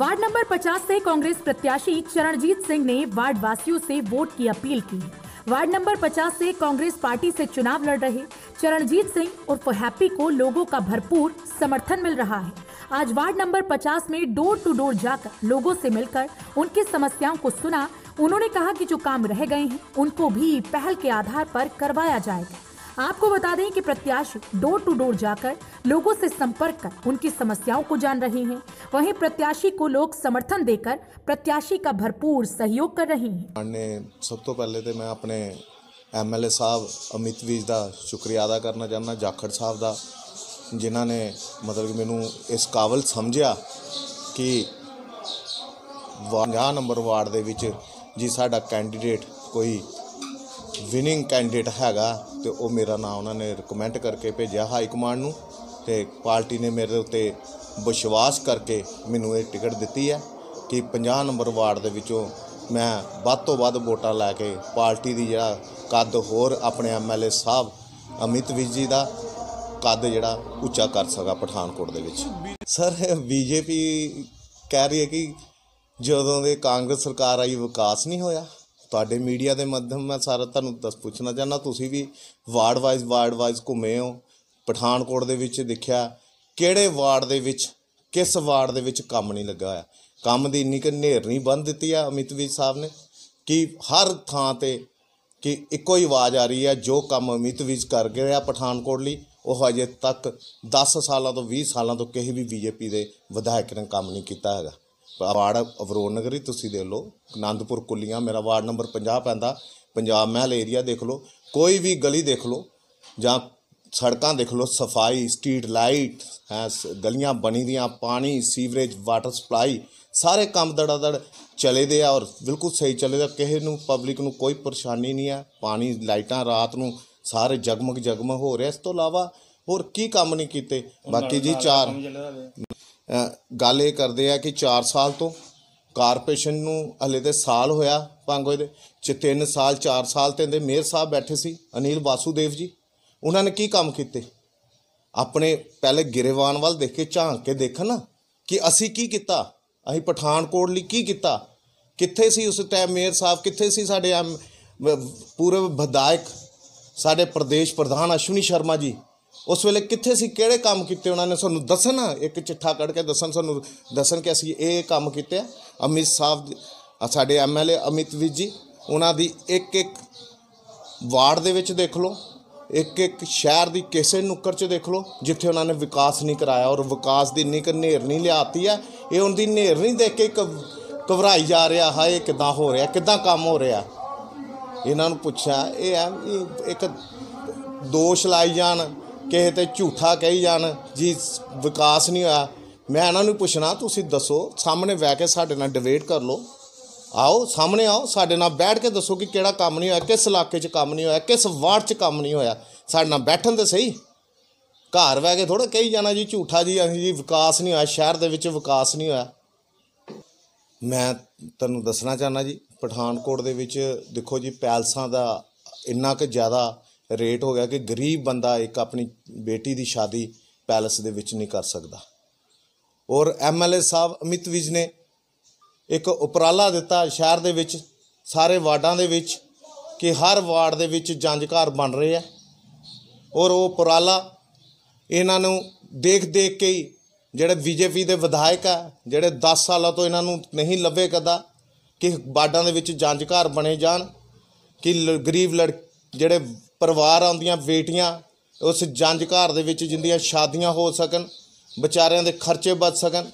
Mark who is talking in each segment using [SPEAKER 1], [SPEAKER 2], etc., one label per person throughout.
[SPEAKER 1] ward number 50 से कांग्रेस प्रत्याशी चरणजीत सिंह ने वार्ड वासियों से वोट की अपील की वार्ड नंबर 50 से कांग्रेस पार्टी से चुनाव लड़ रहे चरणजीत सिंह उर्फ हैप्पी को लोगों का भरपूर समर्थन मिल रहा है आज वार्ड नंबर 50 में डोर टू डोर जाकर लोगों से मिलकर उनकी समस्याओं को सुना उन्होंने कहा कि जो काम रह गए हैं उनको भी पहल के आधार पर करवाया जाएगा आपको बता दें कि प्रत्याशी डोर टू डोर जाकर लोगों से संपर्क कर उनकी समस्याओं को जान रहे हैं वहीं प्रत्याशी को लोग समर्थन देकर प्रत्याशी का भरपूर सहयोग कर रहे हैं सब तो पहले तो मैं अपने ਐਮਐਲਏ ਸਾਹਿਬ ਅਮਿਤ ਵੀਜ ਦਾ ਸ਼ੁਕਰੀਆ ਅਦਾ ਕਰਨਾ ਚਾਹੁੰਦਾ ਜਾਖੜ ਸਾਹਿਬ ਦਾ ਜਿਨ੍ਹਾਂ ਨੇ ਮਤਲਬ ਕਿ ਮੈਨੂੰ ਇਸ ਕਾਬਲ ਸਮਝਿਆ ਕਿ 50 ਨੰਬਰ ਵਾਰਡ ਦੇ ਵਿੱਚ ਜੀ ਸਾਡਾ ਕੈਂਡੀਡੇਟ ਕੋਈ ਵਿਨਿੰਗ ਕੈਂਡੀਡੇਟ ਤੇ ਉਹ ਮੇਰਾ ਨਾਮ ਉਹਨਾਂ ਨੇ ਰეკਮੈਂਡ ਕਰਕੇ ਭੇਜਿਆ ਹਾਈ ਕਮਾਂਡ ਨੂੰ ਤੇ ਪਾਰਟੀ ਨੇ ਮੇਰੇ ਉੱਤੇ ਵਿਸ਼ਵਾਸ ਕਰਕੇ ਮੈਨੂੰ ਇਹ ਟਿਕਟ ਦਿੱਤੀ ਹੈ ਕਿ 50 ਨੰਬਰ ਵਾਰਡ ਦੇ ਵਿੱਚੋਂ ਮੈਂ ਵੱਧ ਤੋਂ ਵੱਧ ਵੋਟਾਂ ਲੈ ਕੇ ਪਾਰਟੀ ਦੀ ਜਿਹੜਾ ਕੱਦ ਹੋਰ ਆਪਣੇ ਐਮਐਲਏ ਸਾਹਿਬ ਅਮਿਤ ਵਿਜ ਜੀ ਦਾ ਕੱਦ ਜਿਹੜਾ ਉੱਚਾ ਕਰ ਸਕਾ ਪਠਾਨਕੋਟ ਦੇ ਵਿੱਚ ਸਰ ਬੀਜੇਪੀ ਕਹਿ ਰਹੀ ਹੈ ਕਿ ਜਦੋਂ ਦੇ ਕਾਂਗਰਸ ਸਰਕਾਰ ਆਈ ਵਿਕਾਸ ਨਹੀਂ ਹੋਇਆ ਤੁਹਾਡੇ ਮੀਡੀਆ ਦੇ ਮਾਧਿਅਮ ਮੈਂ ਸਾਰਾ ਤੁਹਾਨੂੰ ਦੱਸ ਪੁੱਛਣਾ ਚਾਹਨਾ ਤੁਸੀਂ ਵੀ ਵਾਰਡ ਵਾਈਜ਼ ਵਾਰਡ ਵਾਈਜ਼ ਘੁੰਮੇ ਹੋ ਪਠਾਨਕੋਟ ਦੇ ਵਿੱਚ ਦੇਖਿਆ ਕਿਹੜੇ ਵਾਰਡ ਦੇ ਵਿੱਚ ਕਿਸ ਵਾਰਡ ਦੇ ਵਿੱਚ ਕੰਮ ਨਹੀਂ ਲੱਗਾ ਆ ਕੰਮ ਦੀ ਇੰਨੀ ਕਿ ਨਹੀਂ ਬੰਦ ਦਿੱਤੀ ਆ ਅਮਿਤ ਸਾਹਿਬ ਨੇ ਕਿ ਹਰ ਥਾਂ ਤੇ ਕਿ ਇੱਕੋ ਹੀ ਆਵਾਜ਼ ਆ ਰਹੀ ਹੈ ਜੋ ਕੰਮ ਅਮਿਤ ਵਿਜ ਕਰ ਆ ਪਠਾਨਕੋਟ ਲਈ ਉਹ ਹਜੇ ਤੱਕ 10 ਸਾਲਾਂ ਤੋਂ 20 ਸਾਲਾਂ ਤੋਂ ਕਿਸੇ ਵੀ ਬੀਜੇਪੀ ਦੇ ਵਿਧਾਇਕ ਨੇ ਕੰਮ ਨਹੀਂ ਕੀਤਾ ਹੈਗਾ ਵਾਰਡ ਅਵਰੋਨ ਨਗਰੀ ਤੁਸੀਂ ਦੇਖ ਲਓ ਆਨੰਦਪੁਰ ਕੁੱਲੀਆਂ ਮੇਰਾ ਵਾਰਡ ਨੰਬਰ 50 ਪੈਂਦਾ ਪੰਜਾਬ ਮਹਿਲ ਏਰੀਆ ਦੇਖ ਲਓ ਕੋਈ ਵੀ ਗਲੀ ਦੇਖ ਲਓ ਜਾਂ ਸੜਕਾਂ ਦੇਖ ਲਓ ਸਫਾਈ ਸਟਰੀਟ ਲਾਈਟ ਗਲੀਆਂ ਬਣੀ ਦੀਆਂ ਪਾਣੀ ਸੀਵਰੇਜ ਵਾਟਰ ਸਪਲਾਈ ਸਾਰੇ ਕੰਮ ਦੜਾਦੜ ਚਲੇ ਦੇ ਆ ਔਰ ਬਿਲਕੁਲ ਸਹੀ ਚਲੇ ਦਾ ਕਿਸੇ ਨੂੰ ਪਬਲਿਕ ਨੂੰ ਕੋਈ ਪਰੇਸ਼ਾਨੀ ਨਹੀਂ ਆ ਪਾਣੀ ਲਾਈਟਾਂ ਰਾਤ ਨੂੰ ਸਾਰੇ ਜਗਮਗ ਜਗਮਗ ਹੋ ਰਿਹਾ ਇਸ ਤੋਂ ਇਲਾਵਾ ਹੋਰ ਕੀ ਕੰਮ ਨਹੀਂ ਕੀਤੇ ਬਾਕੀ ਜੀ ਚਾਰ ਗੱਲ ਇਹ ਕਰਦੇ ਆ ਕਿ 4 ਸਾਲ ਤੋਂ ਕਾਰਪੋਰੇਸ਼ਨ ਨੂੰ ਹਲੇ ਤੇ ਸਾਲ ਹੋਇਆ ਭੰਗ ਹੋਏ ਦੇ ਚ 3 ਸਾਲ 4 ਸਾਲ ਤੇ ਦੇ ਮੇਅਰ ਸਾਹਿਬ ਬੈਠੇ ਸੀ ਅਨਿਲ ਵਾਸੂਦੇਵ ਜੀ ਉਹਨਾਂ ਨੇ ਕੀ ਕੰਮ ਕੀਤੇ ਆਪਣੇ ਪਹਿਲੇ ਗਿਰੇਵਾਨ ਵੱਲ ਦੇਖ ਕੇ ਝਾਂਕ ਕੇ ਦੇਖਣ ਨਾ ਕਿ ਅਸੀਂ ਕੀ ਕੀਤਾ ਅਸੀਂ ਪਠਾਨਕੋਟ ਲਈ ਕੀ ਕੀਤਾ ਕਿੱਥੇ ਸੀ ਉਸ ਟਾਈਮ ਮੇਅਰ ਸਾਹਿਬ ਕਿੱਥੇ ਸੀ ਸਾਡੇ ਪੂਰਵ ਵਿਧਾਇਕ ਸਾਡੇ ਪ੍ਰਦੇਸ਼ ਪ੍ਰਧਾਨ ਅਸ਼ਵਨੀ ਸ਼ਰਮਾ ਜੀ ਉਸ ਵੇਲੇ ਕਿੱਥੇ ਸੀ ਕਿਹੜੇ ਕੰਮ ਕੀਤੇ ਉਹਨਾਂ ਨੇ ਸਾਨੂੰ ਦੱਸਣ ਇੱਕ ਚਿੱਠਾ ਕੱਢ ਕੇ ਦੱਸਣ ਸਾਨੂੰ ਦੱਸਣ ਕਿ ਅਸੀਂ ਇਹ ਕੰਮ ਕੀਤੇ ਅਮਿਤ ਸਾਹਿਬ ਸਾਡੇ ਐਮਐਲਏ ਅਮਿਤ ਵੀ ਜੀ ਉਹਨਾਂ ਦੀ ਇੱਕ ਇੱਕ ਵਾਰਡ ਦੇ ਵਿੱਚ ਦੇਖ ਲਓ ਇੱਕ ਇੱਕ ਸ਼ਹਿਰ ਦੀ ਕਿਸੇ ਨੁੱਕਰ 'ਚ ਦੇਖ ਲਓ ਜਿੱਥੇ ਉਹਨਾਂ ਨੇ ਵਿਕਾਸ ਨਹੀਂ ਕਰਾਇਆ ਔਰ ਵਿਕਾਸ ਦੀ ਨਿਕ ਨੇਰ ਨਹੀਂ ਲਿਆਤੀ ਹੈ ਇਹ ਉਹਨਾਂ ਦੀ ਨੇਰ ਨਹੀਂ ਦੇਖ ਕੇ ਘਬਰਾਈ ਜਾ ਰਿਹਾ ਹਾਏ ਕਿਦਾਂ ਹੋ ਰਿਹਾ ਕਿਦਾਂ ਕੰਮ ਹੋ ਰਿਹਾ ਇਹਨਾਂ ਨੂੰ ਪੁੱਛਿਆ ਇਹ ਇੱਕ ਦੋਸ਼ ਲਾਈ ਜਾਣ ਕਿਸੇ ਤੇ ਝੂਠਾ ਕਹੀ ਜਾਣ ਜੀ ਵਿਕਾਸ ਨਹੀਂ ਹੋਇਆ ਮੈਂ ਇਹਨਾਂ ਨੂੰ ਪੁੱਛਣਾ ਤੁਸੀਂ ਦੱਸੋ ਸਾਹਮਣੇ ਬਹਿ ਕੇ ਸਾਡੇ ਨਾਲ ਡਿਬੇਟ ਕਰ ਲਓ ਆਓ ਸਾਹਮਣੇ ਆਓ ਸਾਡੇ ਨਾਲ ਬੈਠ ਕੇ ਦੱਸੋ ਕਿ ਕਿਹੜਾ ਕੰਮ ਨਹੀਂ ਹੋਇਆ ਕਿਸ ਇਲਾਕੇ 'ਚ ਕੰਮ ਨਹੀਂ ਹੋਇਆ ਕਿਸ ਵਾਰਡ 'ਚ ਕੰਮ ਨਹੀਂ ਹੋਇਆ ਸਾਡੇ ਨਾਲ ਬੈਠਣ ਤੇ ਸਹੀ ਘਰ ਬਹਿ ਕੇ ਥੋੜਾ ਕਹੀ ਜਾਣਾ ਜੀ ਝੂਠਾ ਜੀ ਅਸੀਂ ਜੀ ਵਿਕਾਸ ਨਹੀਂ ਹੋਇਆ ਸ਼ਹਿਰ ਦੇ ਵਿੱਚ ਵਿਕਾਸ ਨਹੀਂ ਹੋਇਆ ਮੈਂ ਤੁਹਾਨੂੰ ਦੱਸਣਾ ਚਾਹਨਾ ਜੀ ਪਠਾਨਕੋਟ ਦੇ ਵਿੱਚ ਦੇਖੋ ਜੀ ਪੈਲਸਾਂ ਦਾ ਇੰਨਾ ਕੁ ਜ਼ਿਆਦਾ ਰੇਟ ਹੋ ਗਿਆ ਕਿ ਗਰੀਬ ਬੰਦਾ ਇੱਕ ਆਪਣੀ ਬੇਟੀ ਦੀ ਸ਼ਾਦੀ ਪੈਲਸ ਦੇ ਵਿੱਚ ਨਹੀਂ ਕਰ ਸਕਦਾ ਔਰ ਐਮਐਲਏ ਸਾਹਿਬ ਅਮਿਤ ਵਿਜ ਨੇ ਇੱਕ ਉਪਰਾਲਾ ਦਿੱਤਾ ਸ਼ਹਿਰ ਦੇ ਵਿੱਚ ਸਾਰੇ ਵਾਰਡਾਂ ਦੇ ਵਿੱਚ ਕਿ ਹਰ ਵਾਰਡ ਦੇ ਵਿੱਚ ਜੰਜ ਘਰ ਬਣ ਰਹੇ ਆ ਔਰ ਉਹ ਉਪਰਾਲਾ ਇਹਨਾਂ ਨੂੰ ਦੇਖ ਦੇਖ ਕੇ ਹੀ ਜਿਹੜੇ ਬੀਜੇਪੀ ਦੇ ਵਿਧਾਇਕ ਆ ਜਿਹੜੇ 10 ਸਾਲਾਂ ਤੋਂ ਇਹਨਾਂ ਨੂੰ ਨਹੀਂ ਲੱਭੇ ਕਦਾ ਕਿ ਬਾਡਾਂ ਦੇ ਵਿੱਚ ਜੰਜ ਘਰ ਬਣੇ ਜਾਣ ਕਿ ਗਰੀਬ ਲੜ ਜਿਹੜੇ ਪਰਿਵਾਰ ਆਉਂਦੀਆਂ ਬੇਟੀਆਂ ਉਸ ਜੰਜ ਘਰ ਦੇ ਵਿੱਚ ਜਿੰਦੀਆਂ ਸ਼ਾਦੀਆਂ ਹੋ ਸਕਣ ਵਿਚਾਰਿਆਂ ਦੇ ਖਰਚੇ ਵੱਧ ਸਕਣ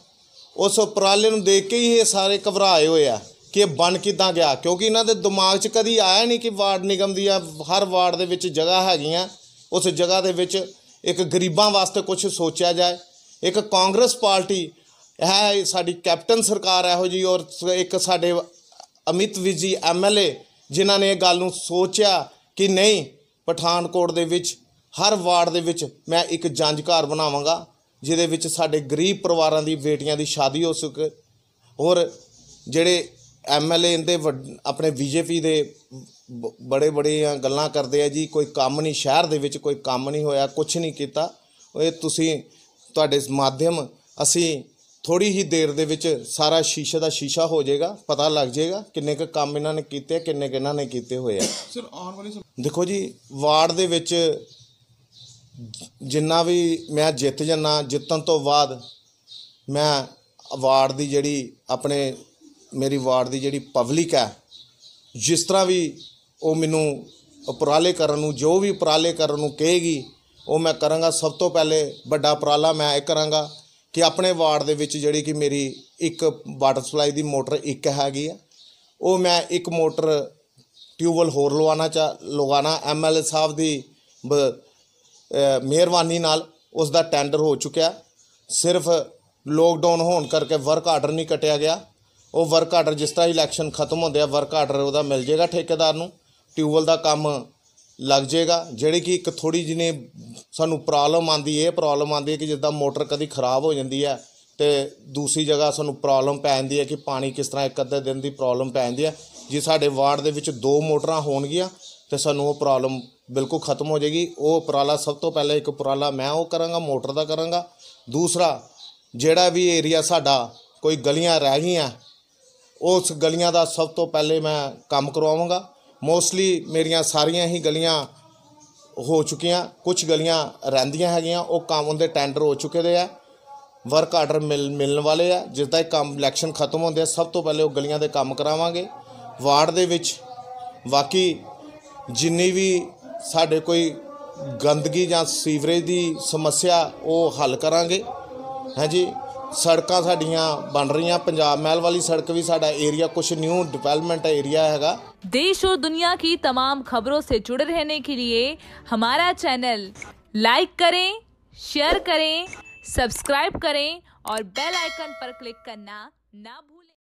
[SPEAKER 1] ਉਸ ਉਪਰਾਲੇ ਨੂੰ ਦੇਖ ਕੇ ਹੀ ਇਹ ਸਾਰੇ ਘਬਰਾਏ ਹੋਏ ਆ ਕਿ ਇਹ ਬਣ ਕਿਦਾਂ ਗਿਆ ਕਿਉਂਕਿ ਇਹਨਾਂ ਦੇ ਦਿਮਾਗ 'ਚ ਕਦੀ ਆਇਆ ਨਹੀਂ ਕਿ ਵਾਰਡ ਨਿਗਮ ਦੀ ਆ ਹਰ ਵਾਰਡ ਦੇ ਵਿੱਚ ਜਗ੍ਹਾ ਹੈਗੀਆਂ ਉਸ ਜਗ੍ਹਾ ਦੇ ਵਿੱਚ ਇੱਕ ਗਰੀਬਾਂ ਵਾਸਤੇ ਕੁਝ ਸੋਚਿਆ ਜਾਏ ਇੱਕ ਕਾਂਗਰਸ ਪਾਰਟੀ ਹੈ ਸਾਡੀ ਕੈਪਟਨ ਸਰਕਾਰ ਇਹੋ ਜੀ ਔਰ ਇੱਕ ਸਾਡੇ ਅਮਿਤ ਵਿਜੀ ਐਮਐਲਏ ਜਿਨ੍ਹਾਂ ਨੇ ਇਹ ਗੱਲ ਨੂੰ ਸੋਚਿਆ ਕਿ ਨਹੀਂ ਪਠਾਨਕੋਟ ਦੇ ਵਿੱਚ ਹਰ ਵਾਰਡ ਦੇ ਵਿੱਚ ਮੈਂ ਇੱਕ ਜੰਜਕਾਰ ਬਣਾਵਾਂਗਾ ਜਿਹਦੇ ਵਿੱਚ ਸਾਡੇ ਗਰੀਬ ਪਰਿਵਾਰਾਂ ਦੀ ਬੇਟੀਆਂ ਦੀ ਸ਼ਾਦੀ ਹੋ ਸਕੇ ਔਰ ਜਿਹੜੇ ਐਮਐਲਏ ਇਹਦੇ ਆਪਣੇ ਬੀਜੇਪੀ ਦੇ ਬੜੇ ਬੜੇ ਗੱਲਾਂ ਕਰਦੇ ਆ ਜੀ ਕੋਈ ਕੰਮ ਨਹੀਂ ਸ਼ਹਿਰ ਦੇ ਵਿੱਚ ਕੋਈ ਕੰਮ ਨਹੀਂ ਹੋਇਆ ਕੁਝ ਨਹੀਂ ਕੀਤਾ ਇਹ ਤੁਸੀਂ ਤੁਹਾਡੇ ਮਾਧਿਅਮ ਅਸੀਂ ਥੋੜੀ ਹੀ ਦੇਰ ਦੇ ਵਿੱਚ ਸਾਰਾ ਸ਼ੀਸ਼ੇ ਦਾ ਸ਼ੀਸ਼ਾ ਹੋ ਜਾਏਗਾ ਪਤਾ ਲੱਗ ਜਾਏਗਾ ਕਿੰਨੇ ਕੁ ਕੰਮ ਇਹਨਾਂ ਨੇ ਕੀਤੇ ਕਿੰਨੇ ਕੁ ਇਹਨਾਂ ਨੇ ਕੀਤੇ ਹੋਏ ਆ ਸਰ ਆਉਣ ਵਾਲੇ ਸਮੇਂ ਦੇਖੋ ਜੀ ਵਾਰਡ ਦੇ ਵਿੱਚ ਜਿੰਨਾ ਵੀ ਮੈਂ ਜਿੱਤ ਜਨਾ ਜਿੱਤਣ ਤੋਂ ਬਾਅਦ ਮੈਂ ਵਾਰਡ ਦੀ ਜਿਹੜੀ ਆਪਣੇ ਮੇਰੀ ਵਾਰਡ ਦੀ ਜਿਹੜੀ ਪਬਲਿਕ ਹੈ ਜਿਸ ਤਰ੍ਹਾਂ ਵੀ ਉਹ ਮੈਨੂੰ ਉਪਰਾਲੇ ਕਰਨ ਨੂੰ ਜੋ ਵੀ ਉਪਰਾਲੇ ਕਰਨ ਨੂੰ ਕਹੇਗੀ ਉਹ ਮੈਂ ਕਰਾਂਗਾ ਸਭ ਤੋਂ ਪਹਿਲੇ ਵੱਡਾ ਉਪਰਾਲਾ ਮੈਂ ਇਹ ਕਰਾਂਗਾ ਕਿ ਆਪਣੇ ਵਾਰਡ ਦੇ ਵਿੱਚ ਜਿਹੜੀ ਕਿ ਮੇਰੀ ਇੱਕ ਵਾਟਰ ਸਪਲਾਈ ਦੀ ਮੋਟਰ ਇੱਕ ਹੈਗੀ ਆ ਉਹ ਮੈਂ ਇੱਕ ਮੋਟਰ ਟਿਊਬਲ ਹੋਰ ਲਵਾਉਣਾ ਚਾ ਲਗਾਣਾ ਐਮਐਲਏ ਸਾਹਿਬ ਦੀ ਮਿਹਰਬਾਨੀ ਨਾਲ ਉਸ ਦਾ ਟੈਂਡਰ ਹੋ ਚੁੱਕਿਆ ਸਿਰਫ ਲੋਕਡਾਊਨ ਹੋਣ ਕਰਕੇ ਵਰਕ ਆਰਡਰ ਨਹੀਂ ਕਟਿਆ ਗਿਆ ਉਹ ਵਰਕ ਆਰਡਰ ਜਿਸ ਤਰ੍ਹਾਂ ਇਲੈਕਸ਼ਨ ਖਤਮ ਹੁੰਦੇ ਆ ਵਰਕ ਆਰਡਰ ਉਹਦਾ ਮਿਲ ਜੇਗਾ ਠੇਕੇਦਾਰ ਨੂੰ ਟਿਊਬਲ ਦਾ ਕੰਮ ਲੱਗ ਜਾਏਗਾ ਜਿਹੜੀ ਕਿ ਇੱਕ ਥੋੜੀ ਜਿਹੀ ਸਾਨੂੰ ਪ੍ਰੋਬਲਮ ਆਂਦੀ ਇਹ ਪ੍ਰੋਬਲਮ ਆਂਦੀ ਕਿ ਜਿੱਦਾਂ ਮੋਟਰ ਕਦੀ ਖਰਾਬ ਹੋ ਜਾਂਦੀ ਹੈ ਤੇ ਦੂਸਰੀ ਜਗ੍ਹਾ ਸਾਨੂੰ ਪ੍ਰੋਬਲਮ ਪੈ ਜਾਂਦੀ ਹੈ ਕਿ ਪਾਣੀ ਕਿਸ ਤਰ੍ਹਾਂ ਇੱਕ ਅੱਧੇ ਦਿਨ ਦੀ ਪ੍ਰੋਬਲਮ ਪੈ ਜਾਂਦੀ ਹੈ ਜੇ ਸਾਡੇ ਵਾਰਡ ਦੇ ਵਿੱਚ ਦੋ ਮੋਟਰਾਂ ਹੋਣਗੀਆਂ ਤੇ ਸਾਨੂੰ ਉਹ ਪ੍ਰੋਬਲਮ ਬਿਲਕੁਲ ਖਤਮ ਹੋ ਜਾਏਗੀ ਉਹ ਉਪਰਾਲਾ ਸਭ ਤੋਂ ਪਹਿਲਾਂ ਇੱਕ ਉਪਰਾਲਾ ਮੈਂ ਉਹ ਕਰਾਂਗਾ ਮੋਟਰ ਦਾ ਕਰਾਂਗਾ ਦੂਸਰਾ ਜਿਹੜਾ ਵੀ ਏਰੀਆ ਸਾਡਾ ਕੋਈ ਗਲੀਆਂ ਰਹਿ ਗਈਆਂ ਉਸ ਗਲੀਆਂ ਦਾ ਸਭ ਤੋਂ ਪਹਿਲੇ ਮੈਂ ਕੰਮ ਕਰਵਾਵਾਂਗਾ ਮੋਸਟਲੀ ਮੇਰੀਆਂ ਸਾਰੀਆਂ ਹੀ ਗਲੀਆਂ ਹੋ ਚੁੱਕੀਆਂ ਕੁਝ ਗਲੀਆਂ ਰਹਿੰਦੀਆਂ ਹੈਗੀਆਂ ਉਹ ਕੰਮ ਉਹਦੇ ਟੈਂਡਰ ਹੋ ਚੁੱਕੇ ਦੇ ਆ ਵਰਕ ਆਰਡਰ ਮਿਲ ਮਿਲਣ ਵਾਲੇ ਆ ਜਿਸ ਦਾ ਕੰਮ ਇਲੈਕਸ਼ਨ ਖਤਮ ਹੁੰਦੇ ਆ ਸਭ ਤੋਂ ਪਹਿਲੇ ਉਹ ਗਲੀਆਂ ਦੇ ਕੰਮ ਕਰਾਵਾਂਗੇ ਵਾਰਡ ਦੇ ਵਿੱਚ ਬਾਕੀ ਜਿੰਨੀ ਵੀ ਸਾਡੇ ਕੋਈ ਗੰਦਗੀ ਜਾਂ ਸੀਵਰੇਜ ਦੀ ਸਮੱਸਿਆ ਉਹ ਹੱਲ ਕਰਾਂਗੇ ਹਾਂਜੀ ਸੜਕਾਂ ਸਾਡੀਆਂ ਬਣ ਰਹੀਆਂ ਪੰਜਾਬ ਮਹਿਲ ਵਾਲੀ ਸੜਕ ਵੀ ਸਾਡਾ ਏਰੀਆ ਕੁਝ ਨਿਊ ਡਿਵੈਲਪਮੈਂਟ ਏਰੀਆ ਹੈਗਾ देश और दुनिया की तमाम खबरों से जुड़े रहने के लिए हमारा चैनल लाइक करें शेयर करें सब्सक्राइब करें और बेल आइकन पर क्लिक करना ना भूल